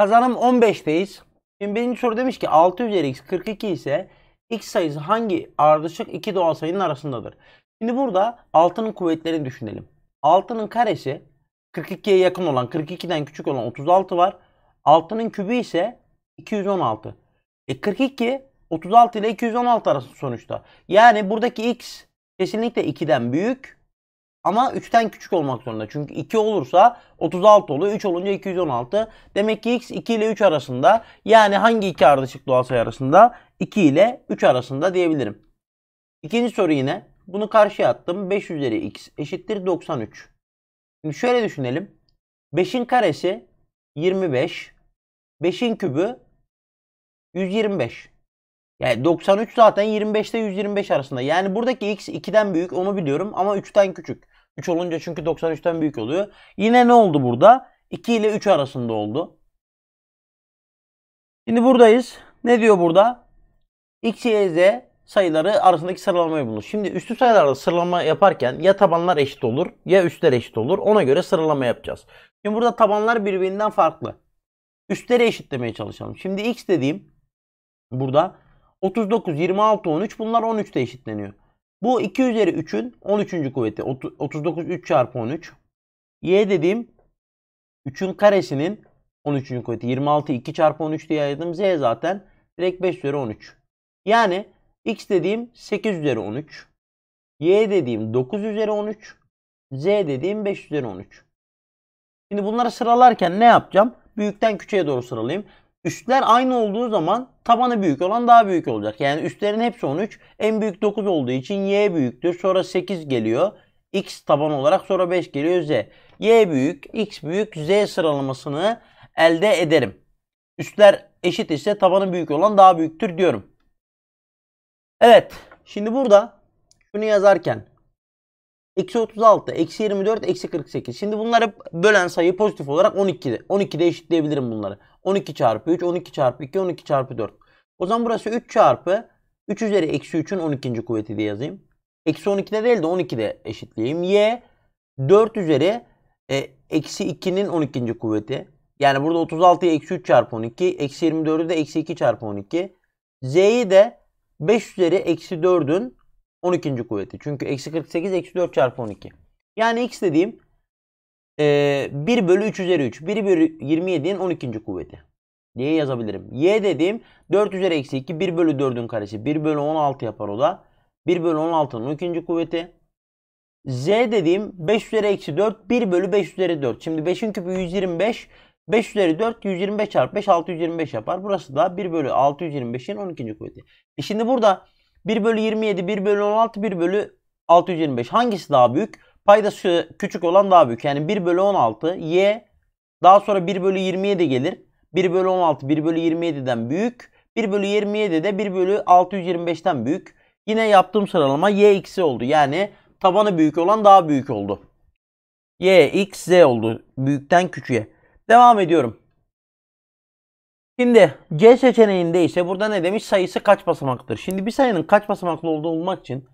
Kazanım 15'teyiz. Şimdi benim soru demiş ki 6 üzeri x 42 ise x sayısı hangi ardışık iki doğal sayının arasındadır? Şimdi burada 6'nın kuvvetlerini düşünelim. 6'nın karesi 42'ye yakın olan 42'den küçük olan 36 var. 6'nın kübü ise 216. E 42 36 ile 216 arası sonuçta. Yani buradaki x kesinlikle 2'den büyük. Ama 3'ten küçük olmak zorunda. Çünkü 2 olursa 36 oluyor. 3 olunca 216. Demek ki x 2 ile 3 arasında. Yani hangi iki ardışık doğal sayı arasında? 2 ile 3 arasında diyebilirim. İkinci soru yine. Bunu karşıya attım. 5 üzeri x eşittir 93. Şimdi şöyle düşünelim. 5'in karesi 25. 5'in kübü 125. Yani 93 zaten 25 ile 125 arasında. Yani buradaki x 2'den büyük onu biliyorum ama 3'ten küçük. 3 olunca çünkü 93'ten büyük oluyor. Yine ne oldu burada? 2 ile 3 arasında oldu. Şimdi buradayız. Ne diyor burada? X, Y, Z sayıları arasındaki sıralamayı bulur. Şimdi üstü sayılarda sıralama yaparken ya tabanlar eşit olur ya üstler eşit olur. Ona göre sıralama yapacağız. Şimdi burada tabanlar birbirinden farklı. Üstleri eşitlemeye çalışalım. Şimdi x dediğim burada 39, 26, 13 bunlar 13'te eşitleniyor. Bu 2 üzeri 3'ün 13. kuvveti. 39 3 çarpı 13. Y dediğim 3'ün karesinin 13. kuvveti. 26 2 çarpı 13 diye ayırdım. Z zaten direkt 5 üzeri 13. Yani x dediğim 8 üzeri 13. Y dediğim 9 üzeri 13. Z dediğim 5 üzeri 13. Şimdi bunları sıralarken ne yapacağım? Büyükten küçüğe doğru sıralayayım. Üstler aynı olduğu zaman tabanı büyük olan daha büyük olacak. Yani üstlerin hepsi 13. En büyük 9 olduğu için y büyüktür. Sonra 8 geliyor. x taban olarak sonra 5 geliyor z. y büyük, x büyük, z sıralamasını elde ederim. Üstler eşit ise tabanı büyük olan daha büyüktür diyorum. Evet. Şimdi burada bunu yazarken Eksi 36, eksi 24, eksi 48. Şimdi bunları bölen sayı pozitif olarak 12'de. 12'de eşitleyebilirim bunları. 12 çarpı 3, 12 çarpı 2, 12 çarpı 4. O zaman burası 3 çarpı 3 üzeri eksi 3'ün 12. kuvveti diye yazayım. Eksi 12'de değil de 12'de eşitleyeyim. Y 4 üzeri e, eksi 2'nin 12. kuvveti. Yani burada 36'yı eksi 3 çarpı 12. Eksi 24'ü de eksi 2 çarpı 12. Z'yi de 5 üzeri eksi 4'ün 12. kuvveti. Çünkü eksi 48 eksi 4 çarpı 12. Yani x dediğim e, 1 bölü 3 üzeri 3. 1 bölü 27'nin 12. kuvveti diye yazabilirim. Y dediğim 4 üzeri eksi 2 1 bölü 4'ün karesi 1 bölü 16 yapar o da. 1 bölü 16'nın 12. kuvveti. Z dediğim 5 üzeri eksi 4 1 bölü 5 üzeri 4. Şimdi 5'in küpü 125. 5 üzeri 4 125 çarpı 5 625 yapar. Burası da 1 bölü 625'in 12. kuvveti. E şimdi burada 1 bölü 27, 1 bölü 16, 1 bölü 625. Hangisi daha büyük? Paydası küçük olan daha büyük. Yani 1 bölü 16 y daha sonra 1 bölü 27 gelir. 1 bölü 16 1 bölü 27'den büyük. 1 bölü 27 de 1 bölü 625'ten büyük. Yine yaptığım sıralama y x'i oldu. Yani tabanı büyük olan daha büyük oldu. y x z oldu. Büyükten küçüğe. Devam ediyorum. Şimdi C seçeneğinde ise burada ne demiş? Sayısı kaç basamaktır? Şimdi bir sayının kaç basamaklı olduğu bulmak için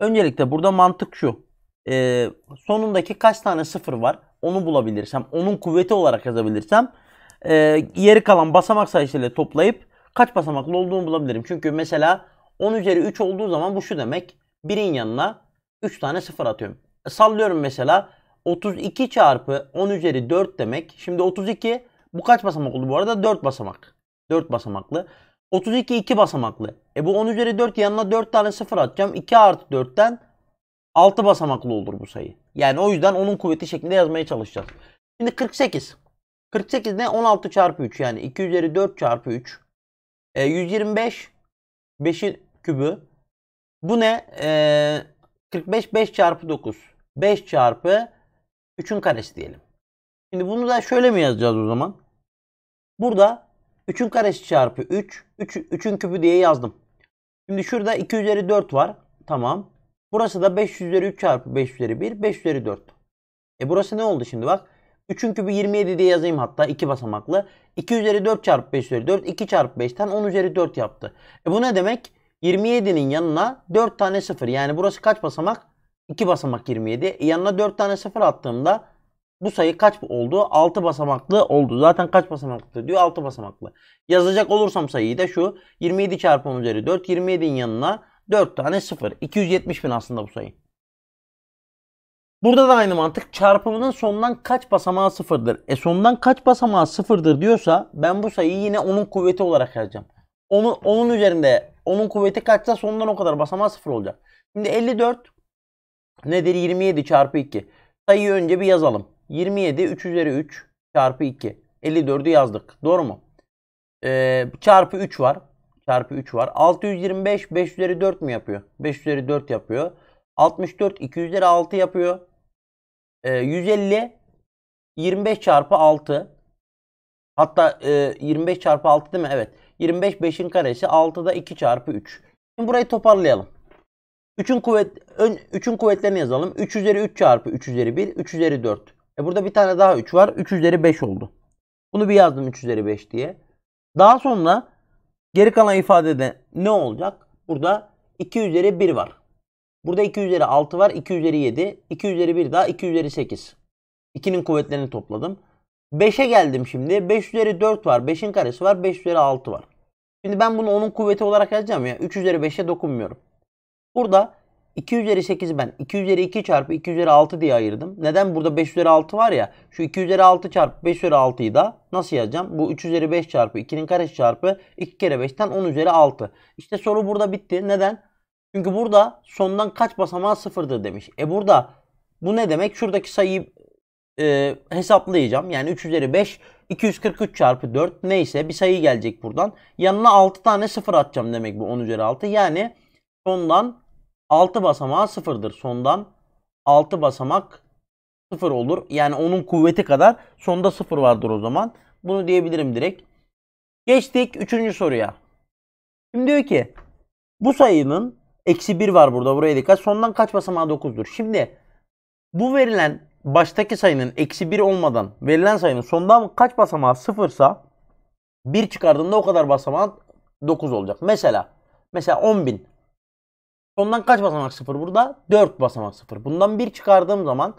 öncelikle burada mantık şu. E, sonundaki kaç tane sıfır var? Onu bulabilirsem, onun kuvveti olarak yazabilirsem e, yeri kalan basamak sayısıyla toplayıp kaç basamaklı olduğunu bulabilirim. Çünkü mesela 10 üzeri 3 olduğu zaman bu şu demek. 1'in yanına 3 tane sıfır atıyorum. E, sallıyorum mesela 32 çarpı 10 üzeri 4 demek. Şimdi 32 bu kaç basamak oldu bu arada? 4 basamak. 4 basamaklı. 32 2 basamaklı. E bu 10 üzeri 4 yanına 4 tane 0 atacağım. 2 artı 4'ten 6 basamaklı olur bu sayı. Yani o yüzden onun kuvveti şeklinde yazmaya çalışacağız. Şimdi 48. 48 ne? 16 çarpı 3 yani 2 üzeri 4 çarpı 3. E, 125 5'in kübü. Bu ne? E, 45 5 çarpı 9. 5 çarpı 3'ün karesi diyelim. Şimdi bunu da şöyle mi yazacağız o zaman? Burada 3'ün karesi çarpı 3. 3 3'ün küpü diye yazdım. Şimdi şurada 2 üzeri 4 var. Tamam. Burası da 5 üzeri 3 çarpı 5 üzeri 1. 5 üzeri 4. E burası ne oldu şimdi bak. 3'ün kübü 27 diye yazayım hatta 2 basamaklı. 2 üzeri 4 çarpı 5 üzeri 4. 2 çarpı 5'ten 10 üzeri 4 yaptı. E bu ne demek? 27'nin yanına 4 tane 0. Yani burası kaç basamak? 2 basamak 27. E yanına 4 tane 0 attığımda bu sayı kaç oldu? 6 basamaklı oldu. Zaten kaç basamaklı diyor? 6 basamaklı. Yazacak olursam sayıyı da şu 27 çarpı 10 üzeri 4. 27'nin yanına 4 tane 0. 270 bin aslında bu sayı. Burada da aynı mantık. Çarpımının sondan kaç basamağı sıfırdır? E sondan kaç basamağı sıfırdır diyorsa ben bu sayıyı yine onun kuvveti olarak yazacağım. Onun, onun üzerinde onun kuvveti kaçsa sondan o kadar basamağı sıfır olacak. Şimdi 54 nedir? 27 çarpı 2. Sayıyı önce bir yazalım. 27 3 üzeri 3 çarpı 2. 54'ü yazdık. Doğru mu? Ee, çarpı 3 var. Çarpı 3 var. 625 5 üzeri 4 mü yapıyor? 5 üzeri 4 yapıyor. 64 2 üzeri 6 yapıyor. Ee, 150 25 çarpı 6. Hatta e, 25 çarpı 6 değil mi? Evet. 25 5'in karesi 6'da 2 çarpı 3. Şimdi burayı toparlayalım. 3'ün kuvvet ön 3'ün kuvvetlerini yazalım. 3 üzeri 3 çarpı 3 üzeri 1, 3 üzeri 4. E burada bir tane daha 3 var. 3 üzeri 5 oldu. Bunu bir yazdım 3 üzeri 5 diye. Daha sonra geri kalan ifadede ne olacak? Burada 2 üzeri 1 var. Burada 2 üzeri 6 var. 2 üzeri 7. 2 üzeri 1 daha 2 üzeri 8. 2'nin kuvvetlerini topladım. 5'e geldim şimdi. 5 üzeri 4 var. 5'in karesi var. 5 üzeri 6 var. Şimdi ben bunu 10'un kuvveti olarak yazacağım ya. 3 üzeri 5'e dokunmuyorum. Burada 2 üzeri 8 ben 2 üzeri 2 çarpı 2 üzeri 6 diye ayırdım. Neden? Burada 5 üzeri 6 var ya. Şu 2 üzeri 6 çarpı 5 üzeri 6'yı da nasıl yazacağım? Bu 3 üzeri 5 çarpı 2'nin karesi çarpı 2 kere 5'ten 10 üzeri 6. İşte soru burada bitti. Neden? Çünkü burada sondan kaç basamağı sıfırdır demiş. E burada bu ne demek? Şuradaki sayıyı e, hesaplayacağım. Yani 3 üzeri 5 243 çarpı 4 neyse bir sayı gelecek buradan. Yanına 6 tane sıfır atacağım demek bu 10 üzeri 6. Yani sondan 6 basamağı sıfırdır. Sondan 6 basamak sıfır olur. Yani onun kuvveti kadar sonda sıfır vardır o zaman. Bunu diyebilirim direkt. Geçtik 3. soruya. Şimdi diyor ki bu sayının eksi 1 var burada buraya dikkat. Sondan kaç basamağı 9'dur. Şimdi bu verilen baştaki sayının eksi 1 olmadan verilen sayının sondan kaç basamağı sıfırsa 1 çıkardığında o kadar basamağı 9 olacak. Mesela mesela 10.000 Ondan kaç basamak sıfır burada? 4 basamak sıfır. Bundan 1 çıkardığım zaman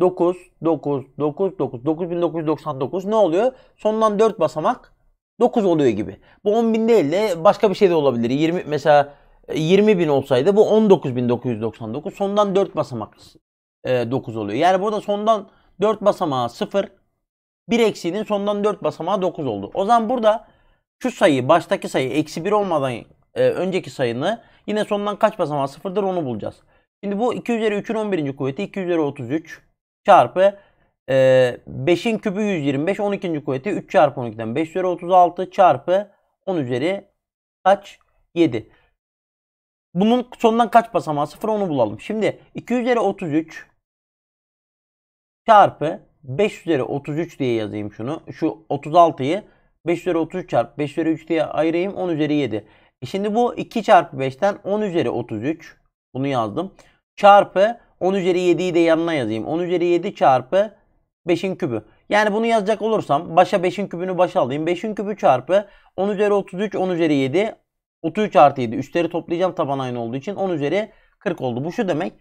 9, 9, 9, 9, 9999 ne oluyor? Sondan 4 basamak 9 oluyor gibi. Bu 10.000 değil de başka bir şey de olabilir. 20 mesela 20.000 e, olsaydı bu 19.999 sondan 4 basamak 9 e, oluyor. Yani burada sondan 4 basamağı 0 1 eksiğinin sondan 4 basamağı 9 oldu. O zaman burada şu sayı baştaki sayı eksi 1 olmadan e, önceki sayını Yine sondan kaç basamağı sıfırdır onu bulacağız. Şimdi bu 2 üzeri 3'ün 11. kuvveti 2 üzeri 33 çarpı e, 5'in kübü 125 12. kuvveti 3 çarpı 12'den 5 üzeri 36 çarpı 10 üzeri kaç? 7. Bunun sondan kaç basamağı sıfır onu bulalım. Şimdi 2 üzeri 33 çarpı 5 üzeri 33 diye yazayım şunu. Şu 36'yı 5 üzeri 33 çarpı 5 üzeri 3 diye ayırayım 10 üzeri 7. E şimdi bu 2 çarpı 5'ten 10 üzeri 33 bunu yazdım. Çarpı 10 üzeri 7'yi de yanına yazayım. 10 üzeri 7 çarpı 5'in kübü. Yani bunu yazacak olursam başa 5'in kübünü başa alayım. 5'in kübü çarpı 10 üzeri 33 10 üzeri 7 33 artı 7. Üstleri toplayacağım taban aynı olduğu için 10 üzeri 40 oldu. Bu şu demek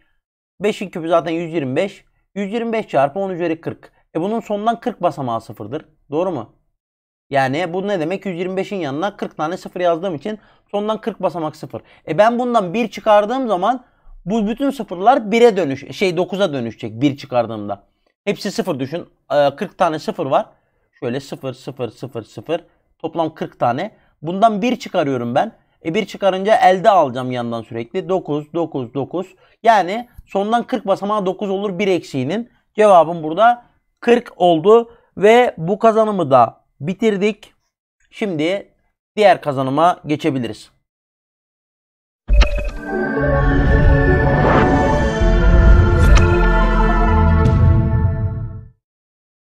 5'in kübü zaten 125. 125 çarpı 10 üzeri 40. E bunun sondan 40 basamağı sıfırdır. Doğru mu? Yani bu ne demek? 125'in yanına 40 tane 0 yazdığım için sondan 40 basamak 0. E ben bundan 1 çıkardığım zaman bu bütün sıfırlar 1'e dönüş şey 9'a dönüşecek 1 çıkardığımda. Hepsi 0 düşün. 40 ee, tane 0 var. Şöyle 0 0 0 0 toplam 40 tane. Bundan 1 çıkarıyorum ben. E 1 çıkarınca elde alacağım yandan sürekli. 9 9 9. Yani sondan 40 basamağı 9 olur 1 eksiğinin. Cevabım burada 40 oldu ve bu kazanımı da bitirdik. Şimdi diğer kazanıma geçebiliriz.